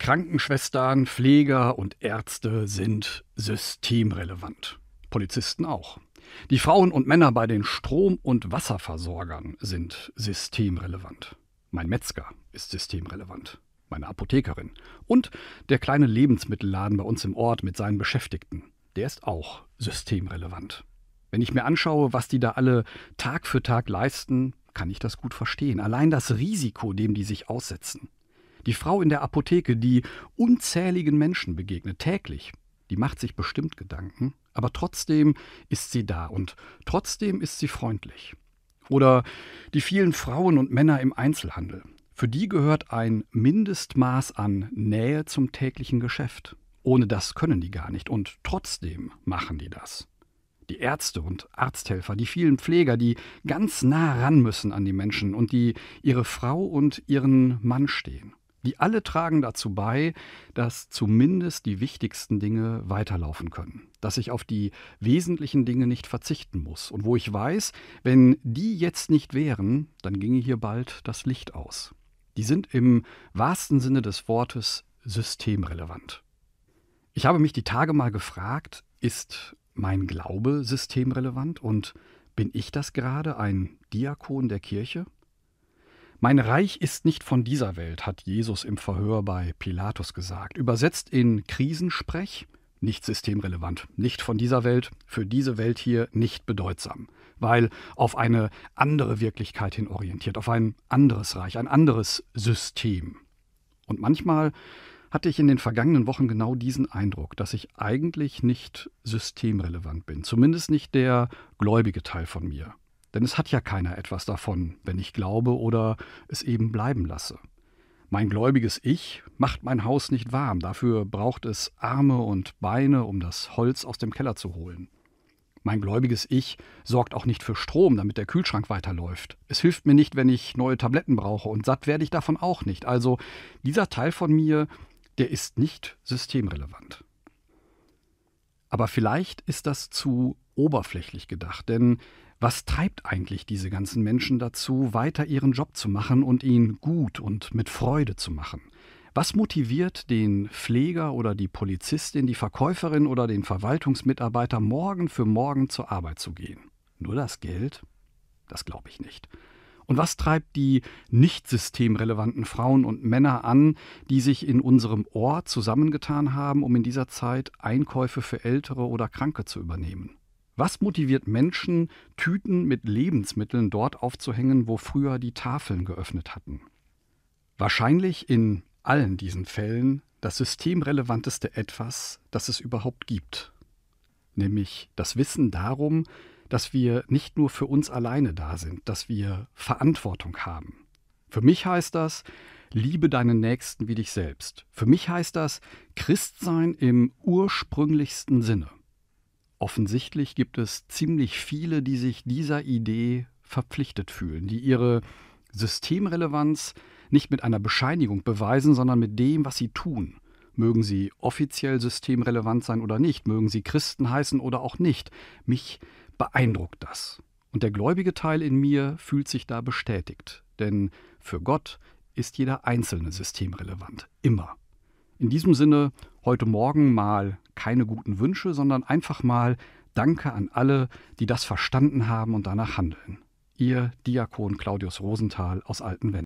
Krankenschwestern, Pfleger und Ärzte sind systemrelevant. Polizisten auch. Die Frauen und Männer bei den Strom- und Wasserversorgern sind systemrelevant. Mein Metzger ist systemrelevant. Meine Apothekerin. Und der kleine Lebensmittelladen bei uns im Ort mit seinen Beschäftigten. Der ist auch systemrelevant. Wenn ich mir anschaue, was die da alle Tag für Tag leisten, kann ich das gut verstehen. Allein das Risiko, dem die sich aussetzen. Die Frau in der Apotheke, die unzähligen Menschen begegnet, täglich, die macht sich bestimmt Gedanken, aber trotzdem ist sie da und trotzdem ist sie freundlich. Oder die vielen Frauen und Männer im Einzelhandel. Für die gehört ein Mindestmaß an Nähe zum täglichen Geschäft. Ohne das können die gar nicht und trotzdem machen die das. Die Ärzte und Arzthelfer, die vielen Pfleger, die ganz nah ran müssen an die Menschen und die ihre Frau und ihren Mann stehen. Die alle tragen dazu bei, dass zumindest die wichtigsten Dinge weiterlaufen können, dass ich auf die wesentlichen Dinge nicht verzichten muss und wo ich weiß, wenn die jetzt nicht wären, dann ginge hier bald das Licht aus. Die sind im wahrsten Sinne des Wortes systemrelevant. Ich habe mich die Tage mal gefragt, ist mein Glaube systemrelevant und bin ich das gerade ein Diakon der Kirche? Mein Reich ist nicht von dieser Welt, hat Jesus im Verhör bei Pilatus gesagt. Übersetzt in Krisensprech, nicht systemrelevant, nicht von dieser Welt, für diese Welt hier nicht bedeutsam, weil auf eine andere Wirklichkeit hin orientiert, auf ein anderes Reich, ein anderes System. Und manchmal hatte ich in den vergangenen Wochen genau diesen Eindruck, dass ich eigentlich nicht systemrelevant bin, zumindest nicht der gläubige Teil von mir. Denn es hat ja keiner etwas davon, wenn ich glaube oder es eben bleiben lasse. Mein gläubiges Ich macht mein Haus nicht warm, dafür braucht es Arme und Beine, um das Holz aus dem Keller zu holen. Mein gläubiges Ich sorgt auch nicht für Strom, damit der Kühlschrank weiterläuft. Es hilft mir nicht, wenn ich neue Tabletten brauche und satt werde ich davon auch nicht. Also dieser Teil von mir, der ist nicht systemrelevant. Aber vielleicht ist das zu oberflächlich gedacht, denn was treibt eigentlich diese ganzen Menschen dazu, weiter ihren Job zu machen und ihn gut und mit Freude zu machen? Was motiviert den Pfleger oder die Polizistin, die Verkäuferin oder den Verwaltungsmitarbeiter, morgen für morgen zur Arbeit zu gehen? Nur das Geld? Das glaube ich nicht. Und was treibt die nicht systemrelevanten Frauen und Männer an, die sich in unserem Ort zusammengetan haben, um in dieser Zeit Einkäufe für Ältere oder Kranke zu übernehmen? Was motiviert Menschen, Tüten mit Lebensmitteln dort aufzuhängen, wo früher die Tafeln geöffnet hatten? Wahrscheinlich in allen diesen Fällen das systemrelevanteste etwas, das es überhaupt gibt, nämlich das Wissen darum, dass wir nicht nur für uns alleine da sind, dass wir Verantwortung haben. Für mich heißt das, liebe deinen Nächsten wie dich selbst. Für mich heißt das Christsein im ursprünglichsten Sinne offensichtlich gibt es ziemlich viele, die sich dieser Idee verpflichtet fühlen, die ihre Systemrelevanz nicht mit einer Bescheinigung beweisen, sondern mit dem, was sie tun. Mögen sie offiziell systemrelevant sein oder nicht, mögen sie Christen heißen oder auch nicht, mich beeindruckt das. Und der gläubige Teil in mir fühlt sich da bestätigt, denn für Gott ist jeder Einzelne systemrelevant, immer. In diesem Sinne heute Morgen mal keine guten Wünsche, sondern einfach mal Danke an alle, die das verstanden haben und danach handeln. Ihr Diakon Claudius Rosenthal aus Altenwenden.